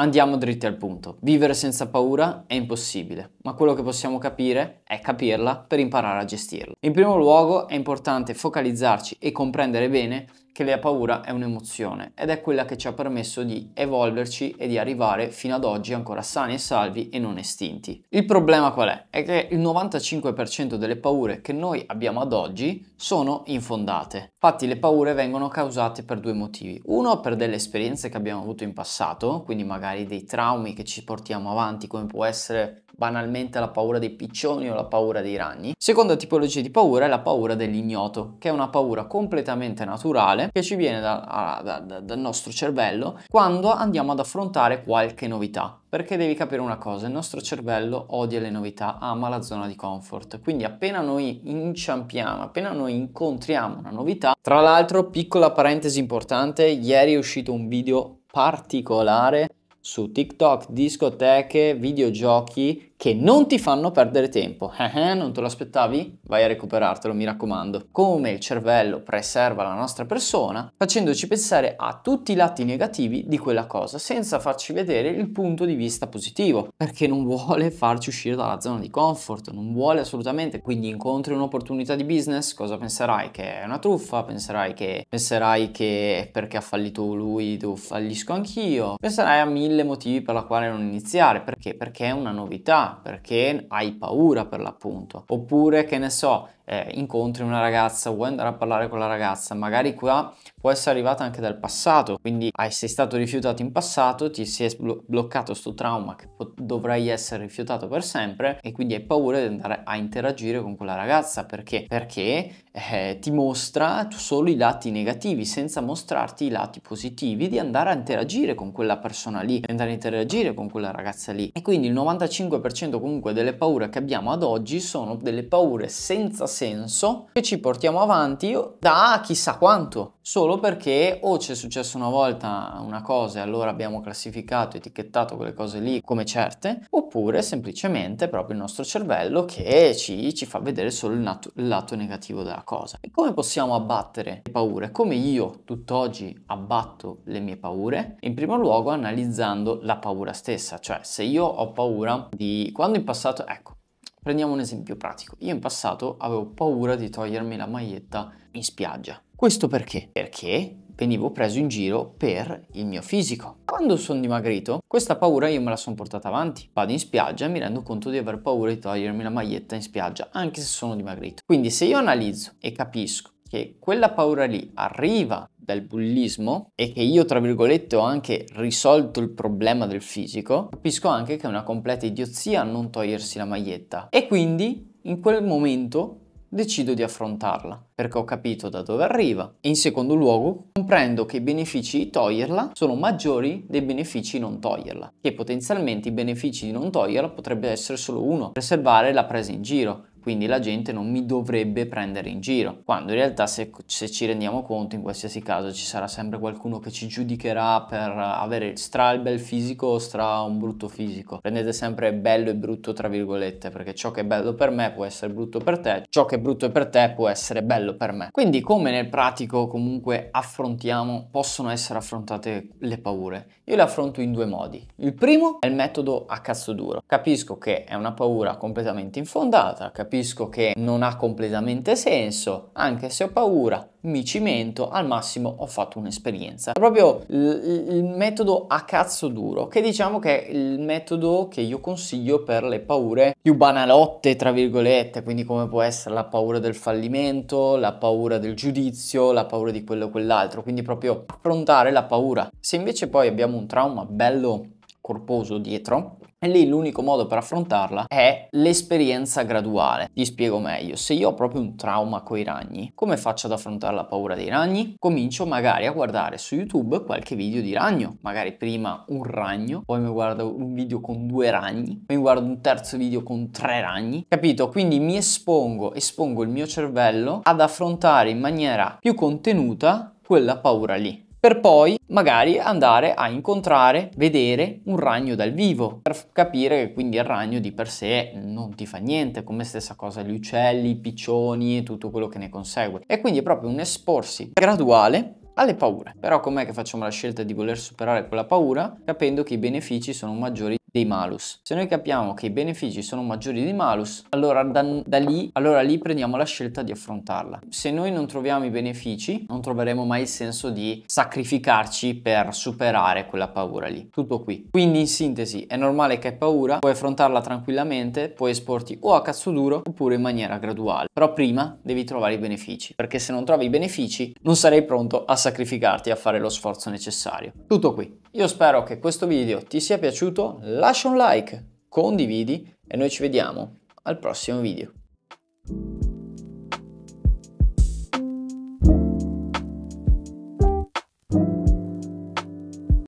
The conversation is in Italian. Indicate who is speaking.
Speaker 1: Andiamo dritti al punto. Vivere senza paura è impossibile, ma quello che possiamo capire è capirla per imparare a gestirla. In primo luogo è importante focalizzarci e comprendere bene che la paura è un'emozione ed è quella che ci ha permesso di evolverci e di arrivare fino ad oggi ancora sani e salvi e non estinti. Il problema qual è? È che il 95% delle paure che noi abbiamo ad oggi sono infondate. Infatti le paure vengono causate per due motivi. Uno per delle esperienze che abbiamo avuto in passato, quindi magari dei traumi che ci portiamo avanti come può essere banalmente la paura dei piccioni o la paura dei ragni. Seconda tipologia di paura è la paura dell'ignoto, che è una paura completamente naturale che ci viene da, da, da, dal nostro cervello quando andiamo ad affrontare qualche novità. Perché devi capire una cosa, il nostro cervello odia le novità, ama la zona di comfort, quindi appena noi inciampiamo, appena noi incontriamo una novità, tra l'altro piccola parentesi importante, ieri è uscito un video particolare su TikTok, discoteche, videogiochi che non ti fanno perdere tempo. Eh eh, non te lo aspettavi? Vai a recuperartelo, mi raccomando. Come il cervello preserva la nostra persona, facendoci pensare a tutti i lati negativi di quella cosa, senza farci vedere il punto di vista positivo, perché non vuole farci uscire dalla zona di comfort, non vuole assolutamente. Quindi incontri un'opportunità di business, cosa penserai? Che è una truffa, penserai che, penserai che perché ha fallito lui tu fallisco anch'io, penserai a mille motivi per la quale non iniziare, perché? Perché è una novità perché hai paura per l'appunto. Oppure, che ne so, eh, incontri una ragazza, vuoi andare a parlare con la ragazza, magari qua può essere arrivata anche dal passato, quindi hai, sei stato rifiutato in passato, ti si è bloccato questo trauma che dovrai essere rifiutato per sempre e quindi hai paura di andare a interagire con quella ragazza perché? Perché eh, ti mostra solo i lati negativi senza mostrarti i lati positivi di andare a interagire con quella persona lì, di andare a interagire con quella ragazza lì e quindi il 95% comunque delle paure che abbiamo ad oggi sono delle paure senza senso che ci portiamo avanti da chissà quanto, solo perché o oh, ci è successa una volta una cosa e allora abbiamo classificato, etichettato quelle cose lì come certe, oppure semplicemente proprio il nostro cervello che ci, ci fa vedere solo il, il lato negativo della cosa. E come possiamo abbattere le paure? Come io tutt'oggi abbatto le mie paure? In primo luogo analizzando la paura stessa, cioè se io ho paura di... quando in passato... ecco, Prendiamo un esempio pratico. Io in passato avevo paura di togliermi la maglietta in spiaggia. Questo perché? Perché venivo preso in giro per il mio fisico. Quando sono dimagrito, questa paura io me la sono portata avanti. Vado in spiaggia e mi rendo conto di aver paura di togliermi la maglietta in spiaggia, anche se sono dimagrito. Quindi se io analizzo e capisco che quella paura lì arriva dal bullismo e che io, tra virgolette, ho anche risolto il problema del fisico, capisco anche che è una completa idiozia non togliersi la maglietta. E quindi, in quel momento, decido di affrontarla perché ho capito da dove arriva e in secondo luogo comprendo che i benefici di toglierla sono maggiori dei benefici di non toglierla che potenzialmente i benefici di non toglierla potrebbe essere solo uno preservare la presa in giro quindi la gente non mi dovrebbe prendere in giro, quando in realtà se, se, ci rendiamo conto in qualsiasi caso ci sarà sempre qualcuno che ci giudicherà per avere stra il bel fisico o stra un brutto fisico, prendete sempre bello e brutto tra virgolette perché ciò che è bello per me può essere brutto per te, ciò che è brutto per te può essere bello per me. Quindi come nel pratico comunque affrontiamo, possono essere affrontate le paure? Io le affronto in due modi, il primo è il metodo a cazzo duro, capisco che è una paura completamente infondata, capisco capisco che non ha completamente senso, anche se ho paura, mi cimento, al massimo ho fatto un'esperienza. È proprio il metodo a cazzo duro, che diciamo che è il metodo che io consiglio per le paure più banalotte, tra virgolette, quindi come può essere la paura del fallimento, la paura del giudizio, la paura di quello o quell'altro, quindi proprio affrontare la paura. Se invece poi abbiamo un trauma bello corposo dietro, e lì l'unico modo per affrontarla è l'esperienza graduale. Vi spiego meglio, se io ho proprio un trauma coi ragni, come faccio ad affrontare la paura dei ragni? Comincio magari a guardare su YouTube qualche video di ragno, magari prima un ragno, poi mi guardo un video con due ragni, poi mi guardo un terzo video con tre ragni, capito? Quindi mi espongo, espongo il mio cervello ad affrontare in maniera più contenuta quella paura lì per poi magari andare a incontrare, vedere un ragno dal vivo, per capire che quindi il ragno di per sé non ti fa niente, come stessa cosa gli uccelli, i piccioni e tutto quello che ne consegue. E quindi è proprio un esporsi graduale alle paure. Però com'è che facciamo la scelta di voler superare quella paura? Capendo che i benefici sono maggiori dei malus. Se noi capiamo che i benefici sono maggiori dei malus, allora da, da, lì, allora lì prendiamo la scelta di affrontarla. Se noi non troviamo i benefici, non troveremo mai il senso di sacrificarci per superare quella paura lì. Tutto qui. Quindi in sintesi, è normale che hai paura, puoi affrontarla tranquillamente, puoi esporti o a cazzo duro oppure in maniera graduale. Però prima devi trovare i benefici, perché se non trovi i benefici non sarei pronto a sacrificarti a fare lo sforzo necessario. Tutto qui. Io spero che questo video ti sia piaciuto. La lascia un like, condividi e noi ci vediamo al prossimo video.